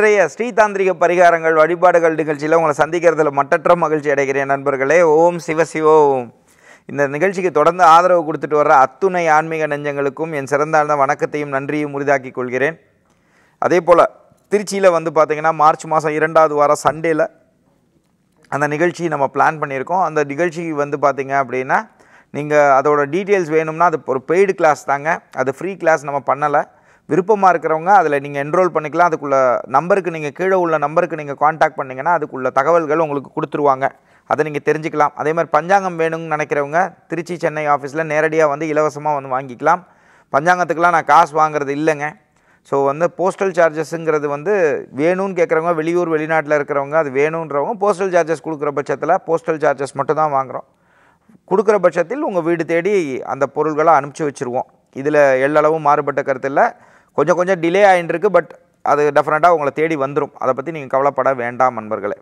இன்றைய ஸ்ரீதாந்திரிக பரிகாரங்கள் வழிபாடுகள் நிகழ்ச்சியில் உங்களை சந்திக்கிறதுல மட்டற்ற மகிழ்ச்சி அடைகிறேன் நண்பர்களே ஓம் சிவசிவோம் இந்த நிகழ்ச்சிக்கு தொடர்ந்து ஆதரவு கொடுத்துட்டு வர அத்துணை ஆன்மீக நெஞ்சங்களுக்கும் என் சிறந்தாழ்ந்த வணக்கத்தையும் நன்றியும் உறுதியாக்கி கொள்கிறேன் அதே போல் திருச்சியில் வந்து பார்த்திங்கன்னா மார்ச் மாதம் இரண்டாவது வாரம் சண்டேயில் அந்த நிகழ்ச்சி நம்ம பிளான் பண்ணியிருக்கோம் அந்த நிகழ்ச்சி வந்து பார்த்திங்க அப்படின்னா நீங்கள் அதோடய டீட்டெயில்ஸ் வேணும்னா அது ஒரு பெய்டு கிளாஸ் தாங்க அது ஃப்ரீ கிளாஸ் நம்ம பண்ணலை விருப்பமாக இருக்கிறவங்க அதில் நீங்கள் என்ரோல் பண்ணிக்கலாம் அதுக்குள்ளே நம்பருக்கு நீங்கள் கீழே உள்ள நம்பருக்கு நீங்கள் காண்டாக்ட் பண்ணிங்கன்னா அதுக்குள்ள தகவல்கள் உங்களுக்கு கொடுத்துருவாங்க அதை நீங்கள் தெரிஞ்சுக்கலாம் அதே மாதிரி பஞ்சாங்கம் வேணும்னு நினைக்கிறவங்க திருச்சி சென்னை ஆஃபீஸில் நேரடியாக வந்து இலவசமாக வந்து வாங்கிக்கலாம் பஞ்சாங்கத்துக்கெலாம் நான் காசு வாங்குறது இல்லைங்க ஸோ வந்து போஸ்டல் சார்ஜஸ்ங்கிறது வந்து வேணும்னு கேட்குறவங்க வெளியூர் வெளிநாட்டில் இருக்கிறவங்க அது வேணுன்றவங்க போஸ்டல் சார்ஜஸ் கொடுக்குற பட்சத்தில் போஸ்டல் சார்ஜஸ் மட்டும் தான் வாங்குகிறோம் கொடுக்குற பட்சத்தில் உங்கள் வீடு தேடி அந்த பொருள்களை அனுப்பிச்சி வச்சுருவோம் இதில் எல்லளவும் மாறுபட்ட கருத்தில் கொஞ்சம் கொஞ்சம் டிலே இருக்குது பட் அது டெஃபினட்டாக உங்களை தேடி வந்துடும் அதை பற்றி நீங்கள் கவலைப்பட வேண்டாம் நண்பர்களே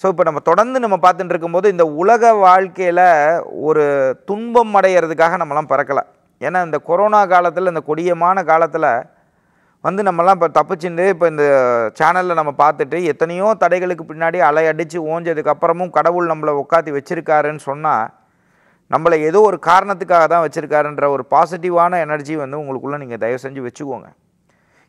ஸோ இப்போ நம்ம தொடர்ந்து நம்ம பார்த்துட்டு இருக்கும்போது இந்த உலக வாழ்க்கையில் ஒரு துன்பம் அடைகிறதுக்காக நம்மலாம் பறக்கலை ஏன்னா இந்த கொரோனா காலத்தில் இந்த கொடியமான காலத்தில் வந்து நம்மலாம் இப்போ தப்பிச்சுட்டு இப்போ இந்த சேனலில் நம்ம பார்த்துட்டு எத்தனையோ தடைகளுக்கு பின்னாடி அலை அடித்து ஓஞ்சதுக்கப்புறமும் கடவுள் நம்மளை உட்காத்தி வச்சுருக்காருன்னு சொன்னால் நம்மளை ஏதோ ஒரு காரணத்துக்காக தான் வச்சுருக்காருன்ற ஒரு பாசிட்டிவான எனர்ஜி வந்து உங்களுக்குள்ளே நீங்கள் தயவு செஞ்சு வச்சுக்கோங்க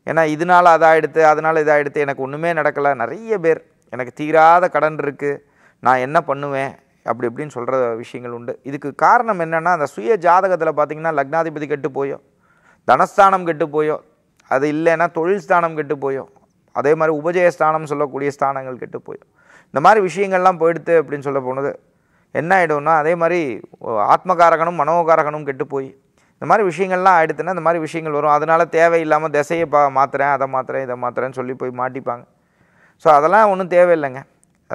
ஏன்னா இதனால் அதாகிடுத்து அதனால் இதாகிடுத்து எனக்கு ஒன்றுமே நடக்கலை நிறைய பேர் எனக்கு தீராத கடன் இருக்குது நான் என்ன பண்ணுவேன் அப்படி இப்படின்னு சொல்கிற விஷயங்கள் உண்டு இதுக்கு காரணம் என்னென்னா அந்த சுய ஜாதகத்தில் பார்த்திங்கன்னா லக்னாதிபதி கெட்டு போயோ தனஸ்தானம் கெட்டு போயோ அது இல்லைன்னா தொழில் ஸ்தானம் கெட்டு போயோ அதே மாதிரி உபஜய ஸ்தானம் சொல்லக்கூடிய ஸ்தானங்கள் கெட்டு போயும் இந்த மாதிரி விஷயங்கள்லாம் போயிடுத்து அப்படின்னு சொல்ல போனது என்ன ஆகிடும்னா அதே மாதிரி ஆத்மகாரகனும் மனோகாரகனும் கெட்டு போய் இந்த மாதிரி விஷயங்கள்லாம் ஆகிடுதுன்னா இந்த மாதிரி விஷயங்கள் வரும் அதனால் தேவையில்லாமல் திசையை பா மாத்துறேன் அதை மாத்திரேன் இதை மாத்திரேன்னு சொல்லி போய் மாட்டிப்பாங்க ஸோ அதெல்லாம் ஒன்றும் தேவையில்லைங்க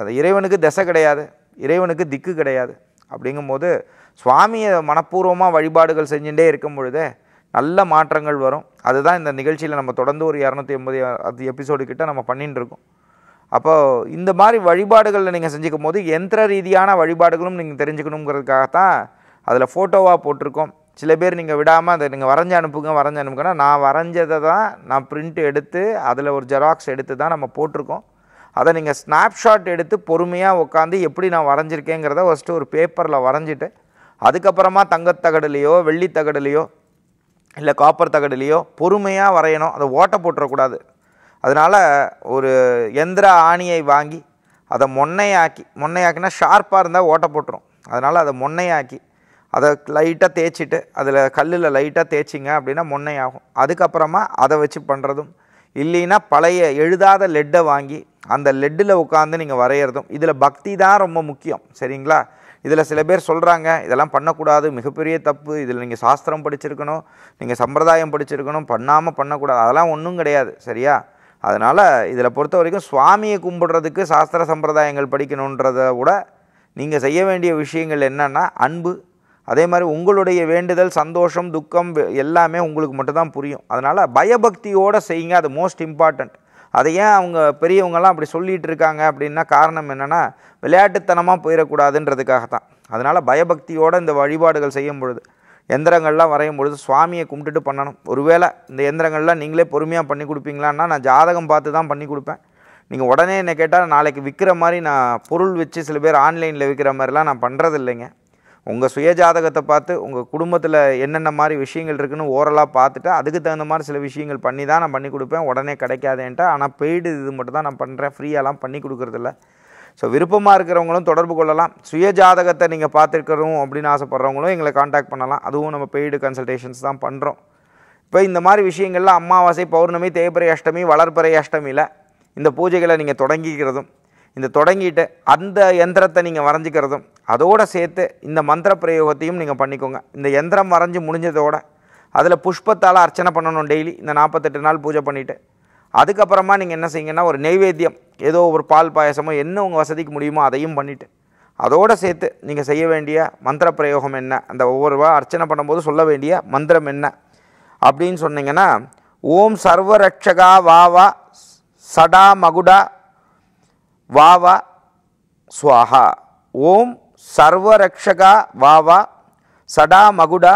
அது இறைவனுக்கு திசை கிடையாது இறைவனுக்கு திக்கு கிடையாது அப்படிங்கும்போது சுவாமியை மனப்பூர்வமாக வழிபாடுகள் செஞ்சுட்டே இருக்கும் பொழுதே நல்ல மாற்றங்கள் வரும் அதுதான் இந்த நிகழ்ச்சியில் நம்ம தொடர்ந்து ஒரு இரநூத்தி எண்பது அது எபிசோடு கிட்ட நம்ம பண்ணிகிட்டு இருக்கோம் அப்போது இந்த மாதிரி வழிபாடுகளில் நீங்கள் செஞ்சுக்கும் போது எந்திர ரீதியான வழிபாடுகளும் நீங்கள் தெரிஞ்சுக்கணுங்கிறதுக்காகத்தான் அதில் ஃபோட்டோவாக போட்டிருக்கோம் சில பேர் நீங்கள் விடாமல் அதை நீங்கள் வரைஞ்சி அனுப்புங்க வரைஞ்சி அனுப்புங்கன்னா நான் வரைஞ்சதை தான் நான் பிரிண்ட் எடுத்து அதில் ஒரு ஜெராக்ஸ் எடுத்து தான் நம்ம போட்டிருக்கோம் அதை நீங்கள் ஸ்னாப்ஷாட் எடுத்து பொறுமையாக உட்காந்து எப்படி நான் வரைஞ்சிருக்கேங்கிறத ஃபஸ்ட்டு ஒரு பேப்பரில் வரைஞ்சிட்டு அதுக்கப்புறமா தங்கத்தகடுலேயோ வெள்ளித்தகடுலேயோ இல்லை காப்பர் தகடுலேயோ பொறுமையாக வரையணும் அதை ஓட்டை போட்டுறக்கூடாது அதனால் ஒரு எந்திர ஆணியை வாங்கி அதை மொன்னையாக்கி மொன்னையாக்கினா ஷார்ப்பாக இருந்தால் ஓட்டை போட்டுரும் அதனால் அதை மொன்னையாக்கி அதை லைட்டாக தேய்ச்சிட்டு அதில் கல்லில் லைட்டாக தேய்ச்சிங்க அப்படின்னா முன்னே ஆகும் அதுக்கப்புறமா அதை வச்சு பண்ணுறதும் இல்லைன்னா பழைய எழுதாத லெட்டை வாங்கி அந்த லெட்டில் உட்காந்து நீங்கள் வரைகிறதும் இதில் பக்தி தான் ரொம்ப முக்கியம் சரிங்களா இதில் சில பேர் சொல்கிறாங்க இதெல்லாம் பண்ணக்கூடாது மிகப்பெரிய தப்பு இதில் நீங்கள் சாஸ்திரம் படிச்சிருக்கணும் நீங்கள் சம்பிரதாயம் படிச்சிருக்கணும் பண்ணாமல் பண்ணக்கூடாது அதெல்லாம் ஒன்றும் கிடையாது சரியா அதனால் இதில் பொறுத்த வரைக்கும் சுவாமியை கும்பிடுறதுக்கு சாஸ்திர சம்பிரதாயங்கள் படிக்கணுன்றத விட நீங்கள் செய்ய வேண்டிய விஷயங்கள் என்னென்னா அன்பு அதே மாதிரி உங்களுடைய வேண்டுதல் சந்தோஷம் துக்கம் எல்லாமே உங்களுக்கு மட்டும்தான் புரியும் அதனால் பயபக்தியோடு செய்யுங்க அது மோஸ்ட் இம்பார்ட்டண்ட் அதை ஏன் அவங்க பெரியவங்கெல்லாம் அப்படி சொல்லிகிட்டு இருக்காங்க அப்படின்னா காரணம் என்னென்னா விளையாட்டுத்தனமாக போயிடக்கூடாதுன்றதுக்காக தான் அதனால் பயபக்தியோடு இந்த வழிபாடுகள் செய்யும் பொழுது எந்திரங்கள்லாம் வரையும் பொழுது சுவாமியை கும்பிட்டுட்டு பண்ணணும் ஒருவேளை இந்த எந்திரங்கள்லாம் நீங்களே பொறுமையாக பண்ணி கொடுப்பீங்களான்னா நான் ஜாதகம் பார்த்து தான் பண்ணி கொடுப்பேன் நீங்கள் உடனே என்னை கேட்டால் நாளைக்கு விற்கிற மாதிரி நான் பொருள் வச்சு சில பேர் ஆன்லைனில் விற்கிற மாதிரிலாம் நான் பண்ணுறது இல்லைங்க உங்கள் சுயஜாதகத்தை பார்த்து உங்கள் குடும்பத்தில் என்னென்ன மாதிரி விஷயங்கள் இருக்குன்னு ஓரலாக பார்த்துட்டு அதுக்கு தகுந்த மாதிரி சில விஷயங்கள் பண்ணி தான் நான் பண்ணி கொடுப்பேன் உடனே கிடைக்காதேன்ட்டு ஆனால் பெய்டு இது மட்டும் தான் நான் பண்ணுறேன் ஃப்ரீயாலாம் பண்ணி கொடுக்குறதில்ல ஸோ விருப்பமாக இருக்கிறவங்களும் தொடர்பு கொள்ளலாம் சுய ஜாதகத்தை நீங்கள் பார்த்துருக்கிறோம் அப்படின்னு ஆசைப்பட்றவங்களும் எங்களை காண்டாக்ட் பண்ணலாம் அதுவும் நம்ம பெய்டு கன்சல்டேஷன்ஸ் தான் பண்ணுறோம் இப்போ இந்த மாதிரி விஷயங்கள்லாம் அமாவாசை பௌர்ணமி தேய்பிறை அஷ்டமி வளர்ப்பறை அஷ்டமியில் இந்த பூஜைகளை நீங்கள் தொடங்கிக்கிறதும் இந்த தொடங்கிட்டு அந்த யந்திரத்தை நீங்கள் வரைஞ்சிக்கிறதும் அதோடு சேர்த்து இந்த மந்திர பிரயோகத்தையும் நீங்கள் பண்ணிக்கோங்க இந்த எந்திரம் வரைஞ்சி முடிஞ்சதோட அதில் புஷ்பத்தால் அர்ச்சனை பண்ணணும் டெய்லி இந்த நாற்பத்தெட்டு நாள் பூஜை பண்ணிவிட்டு அதுக்கப்புறமா நீங்கள் என்ன செய்யுங்கன்னா ஒரு நெய்வேத்தியம் ஏதோ ஒரு பால் பாயசமோ என்ன உங்கள் வசதிக்கு முடியுமோ அதையும் பண்ணிவிட்டு அதோடு சேர்த்து நீங்கள் செய்ய வேண்டிய மந்திர பிரயோகம் என்ன அந்த ஒவ்வொரு அர்ச்சனை பண்ணும்போது சொல்ல வேண்டிய மந்திரம் என்ன அப்படின்னு சொன்னீங்கன்னா ஓம் சர்வரட்சகா வாவா சடா மகுடா வாவா சுவாஹா ஓம் சர்வரக்ஷகா வாவா சடா மகுடா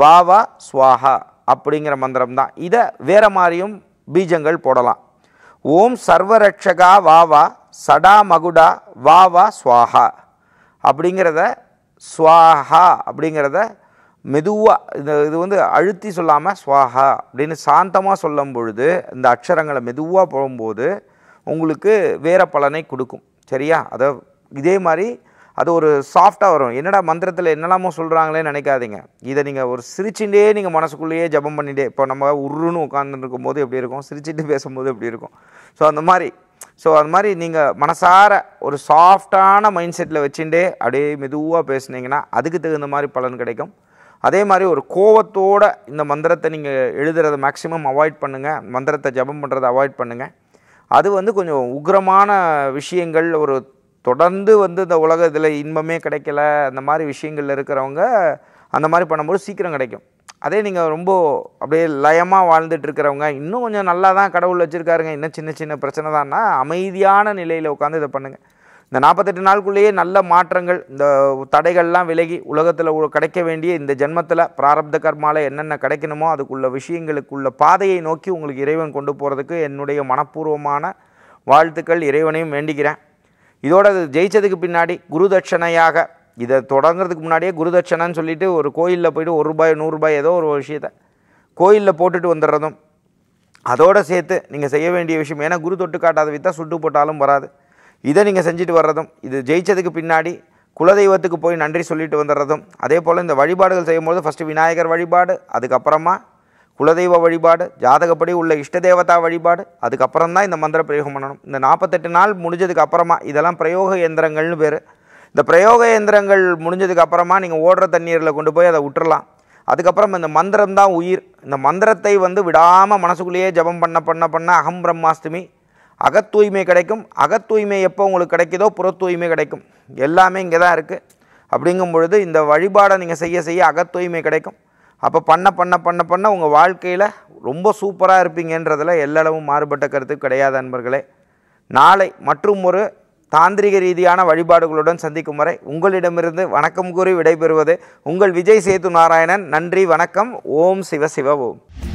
வாவா ஸ்வாஹா அப்படிங்கிற மந்திரம் தான் இதை வேறு மாதிரியும் பீஜங்கள் போடலாம் ஓம் சர்வரக்ஷகா வாவா சடா மகுடா வாவா ஸ்வாஹா அப்படிங்கிறத ஸ்வாஹா அப்படிங்கிறத மெதுவாக இந்த இது வந்து அழுத்தி சொல்லாமல் ஸ்வாஹா அப்படின்னு சாந்தமாக சொல்லும் பொழுது இந்த அக்ஷரங்களை மெதுவாக போகும்போது உங்களுக்கு வேறு பலனை கொடுக்கும் சரியா அதை இதே மாதிரி அது ஒரு சாஃப்டாக வரும் என்னடா மந்திரத்தில் என்னெல்லாமோ சொல்கிறாங்களே நினைக்காதீங்க இதை நீங்கள் ஒரு சிரிச்சுட்டே நீங்கள் மனசுக்குள்ளேயே ஜபம் பண்ணிகிட்டே இப்போ நம்ம உருன்னு உட்காந்துருக்கும் போது எப்படி இருக்கும் சிரிச்சுட்டு பேசும்போது எப்படி இருக்கும் ஸோ அந்த மாதிரி ஸோ அது மாதிரி நீங்கள் மனசார ஒரு சாஃப்டான மைண்ட் செட்டில் வச்சுட்டே அப்படியே மெதுவாக பேசுனீங்கன்னா அதுக்கு தகுந்த மாதிரி பலன் கிடைக்கும் அதே மாதிரி ஒரு கோவத்தோட இந்த மந்திரத்தை நீங்கள் எழுதுறத மேக்ஸிமம் அவாய்ட் பண்ணுங்கள் மந்திரத்தை ஜபம் பண்ணுறதை அவாய்ட் பண்ணுங்கள் அது வந்து கொஞ்சம் உக்ரமான விஷயங்கள் ஒரு தொடர்ந்து வந்து இந்த உலக இதில் இன்பமே கிடைக்கல அந்த மாதிரி விஷயங்கள் இருக்கிறவங்க அந்த மாதிரி பண்ணும்போது சீக்கிரம் கிடைக்கும் அதே நீங்கள் ரொம்ப அப்படியே லயமாக வாழ்ந்துட்டு இருக்கிறவங்க இன்னும் கொஞ்சம் நல்லா தான் கடவுள் வச்சுருக்காருங்க இன்னும் சின்ன சின்ன பிரச்சனை தான்னா அமைதியான நிலையில் உட்காந்து இதை பண்ணுங்கள் இந்த நாற்பத்தெட்டு நாளுக்குள்ளேயே நல்ல மாற்றங்கள் இந்த தடைகள்லாம் விலகி உலகத்தில் கிடைக்க வேண்டிய இந்த ஜென்மத்தில் பிராரப்த கர்மாவில் என்னென்ன கிடைக்கணுமோ அதுக்குள்ள விஷயங்களுக்குள்ள பாதையை நோக்கி உங்களுக்கு இறைவன் கொண்டு போகிறதுக்கு என்னுடைய மனப்பூர்வமான வாழ்த்துக்கள் இறைவனையும் வேண்டிக்கிறேன் இதோட ஜெயித்ததுக்கு பின்னாடி குரு தட்சணையாக இதை தொடங்குறதுக்கு முன்னாடியே குரு தட்சணைன்னு சொல்லிட்டு ஒரு கோயிலில் போய்ட்டு ஒரு ரூபாய் நூறுரூபாய் ஏதோ ஒரு விஷயத்த கோயிலில் போட்டுட்டு வந்துடுறதும் அதோடு சேர்த்து நீங்கள் செய்ய வேண்டிய விஷயம் ஏன்னா குரு தொட்டு காட்டாத வித்தா சுட்டு போட்டாலும் வராது இதை நீங்கள் செஞ்சுட்டு வர்றதும் இது ஜெயித்ததுக்கு பின்னாடி குலதெய்வத்துக்கு போய் நன்றி சொல்லிட்டு வந்துடுறதும் அதே போல் இந்த வழிபாடுகள் செய்யும்போது ஃபஸ்ட்டு விநாயகர் வழிபாடு அதுக்கப்புறமா குலதெய்வ வழிபாடு ஜாதகப்படி உள்ள இஷ்ட தேவதா வழிபாடு அதுக்கப்புறம் தான் இந்த மந்திர பிரயோகம் பண்ணணும் இந்த நாற்பத்தெட்டு நாள் முடிஞ்சதுக்கு அப்புறமா இதெல்லாம் பிரயோக இயந்திரங்கள்னு பேர் இந்த பிரயோக இயந்திரங்கள் முடிஞ்சதுக்கு அப்புறமா நீங்கள் ஓடுற தண்ணீரில் கொண்டு போய் அதை விட்டுறலாம் அதுக்கப்புறம் இந்த மந்திரம் தான் உயிர் இந்த மந்திரத்தை வந்து விடாமல் மனசுக்குள்ளேயே ஜபம் பண்ண பண்ண பண்ண அகம் பிரம்மாஸ்துமி அகத்தூய்மை கிடைக்கும் அகத்தூய்மை எப்போ உங்களுக்கு கிடைக்குதோ புறத்தூய்மை கிடைக்கும் எல்லாமே இங்கே தான் இருக்குது அப்படிங்கும் பொழுது இந்த வழிபாடை நீங்கள் செய்ய செய்ய அகத்தூய்மை கிடைக்கும் அப்போ பண்ண பண்ண பண்ண பண்ண உங்கள் வாழ்க்கையில் ரொம்ப சூப்பராக இருப்பீங்கன்றதில் எல்லளவும் மாறுபட்ட கருத்து கிடையாது அன்பர்களே நாளை மற்றும் ஒரு தாந்திரிக ரீதியான வழிபாடுகளுடன் சந்திக்கும் வரை உங்களிடமிருந்து வணக்கம் கூறி விடைபெறுவது உங்கள் விஜய் சேது நாராயணன் நன்றி வணக்கம் ஓம் சிவ சிவ ஓம்